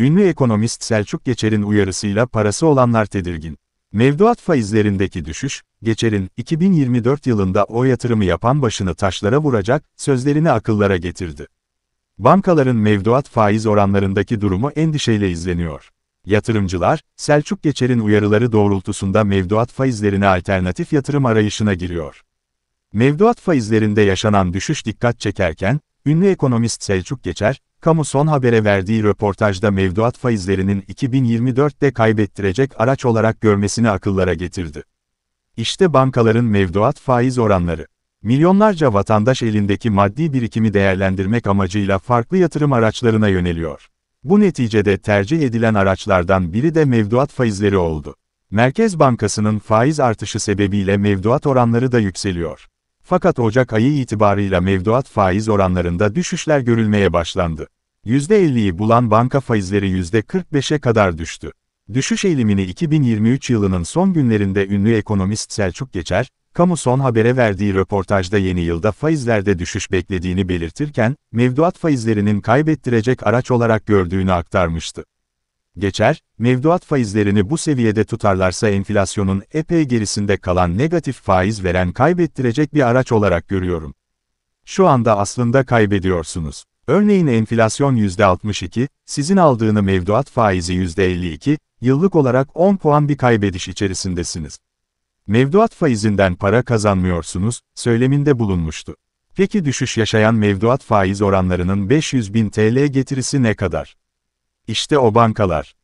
Ünlü ekonomist Selçuk Geçer'in uyarısıyla parası olanlar tedirgin. Mevduat faizlerindeki düşüş, Geçer'in 2024 yılında o yatırımı yapan başını taşlara vuracak sözlerini akıllara getirdi. Bankaların mevduat faiz oranlarındaki durumu endişeyle izleniyor. Yatırımcılar, Selçuk Geçer'in uyarıları doğrultusunda mevduat faizlerine alternatif yatırım arayışına giriyor. Mevduat faizlerinde yaşanan düşüş dikkat çekerken, ünlü ekonomist Selçuk Geçer, Kamu Son Haber'e verdiği röportajda mevduat faizlerinin 2024'te kaybettirecek araç olarak görmesini akıllara getirdi. İşte bankaların mevduat faiz oranları. Milyonlarca vatandaş elindeki maddi birikimi değerlendirmek amacıyla farklı yatırım araçlarına yöneliyor. Bu neticede tercih edilen araçlardan biri de mevduat faizleri oldu. Merkez Bankası'nın faiz artışı sebebiyle mevduat oranları da yükseliyor. Fakat Ocak ayı itibarıyla mevduat faiz oranlarında düşüşler görülmeye başlandı. %50'yi bulan banka faizleri %45'e kadar düştü. Düşüş eğilimini 2023 yılının son günlerinde ünlü ekonomist Selçuk Geçer, Kamu Son Haber'e verdiği röportajda yeni yılda faizlerde düşüş beklediğini belirtirken, mevduat faizlerinin kaybettirecek araç olarak gördüğünü aktarmıştı geçer, mevduat faizlerini bu seviyede tutarlarsa enflasyonun epey gerisinde kalan negatif faiz veren kaybettirecek bir araç olarak görüyorum. Şu anda aslında kaybediyorsunuz. Örneğin enflasyon %62, sizin aldığını mevduat faizi %52, yıllık olarak 10 puan bir kaybediş içerisindesiniz. Mevduat faizinden para kazanmıyorsunuz, söyleminde bulunmuştu. Peki düşüş yaşayan mevduat faiz oranlarının 500 bin TL getirisi ne kadar? İşte o bankalar.